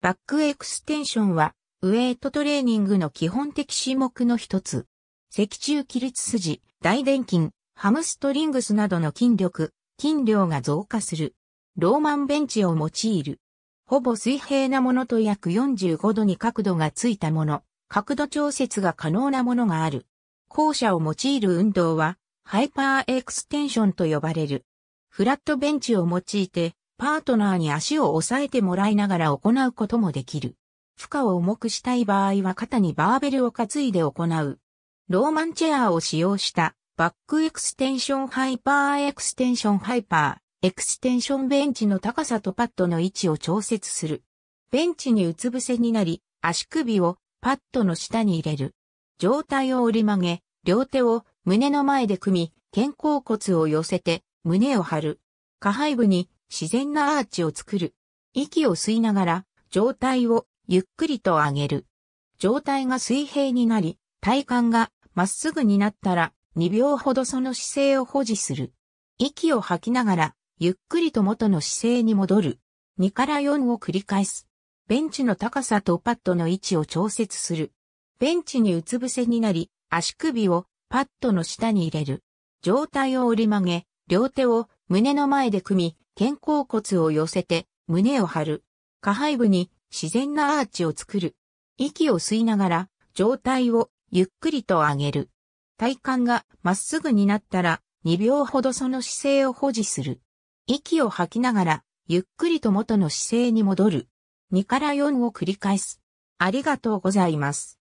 バックエクステンションは、ウエイトトレーニングの基本的種目の一つ。脊柱起立筋、大殿筋、ハムストリングスなどの筋力、筋量が増加する。ローマンベンチを用いる。ほぼ水平なものと約45度に角度がついたもの、角度調節が可能なものがある。後者を用いる運動は、ハイパーエクステンションと呼ばれる。フラットベンチを用いて、パートナーに足を押さえてもらいながら行うこともできる。負荷を重くしたい場合は肩にバーベルを担いで行う。ローマンチェアを使用したバックエクステンションハイパーエクステンションハイパー、エクステンションベンチの高さとパッドの位置を調節する。ベンチにうつ伏せになり、足首をパッドの下に入れる。上体を折り曲げ、両手を胸の前で組み、肩甲骨を寄せて胸を張る。下背部に自然なアーチを作る。息を吸いながら、上体をゆっくりと上げる。上体が水平になり、体幹がまっすぐになったら、2秒ほどその姿勢を保持する。息を吐きながら、ゆっくりと元の姿勢に戻る。2から4を繰り返す。ベンチの高さとパッドの位置を調節する。ベンチにうつ伏せになり、足首をパッドの下に入れる。上体を折り曲げ、両手を胸の前で組み、肩甲骨を寄せて胸を張る。下背部に自然なアーチを作る。息を吸いながら上体をゆっくりと上げる。体幹がまっすぐになったら2秒ほどその姿勢を保持する。息を吐きながらゆっくりと元の姿勢に戻る。2から4を繰り返す。ありがとうございます。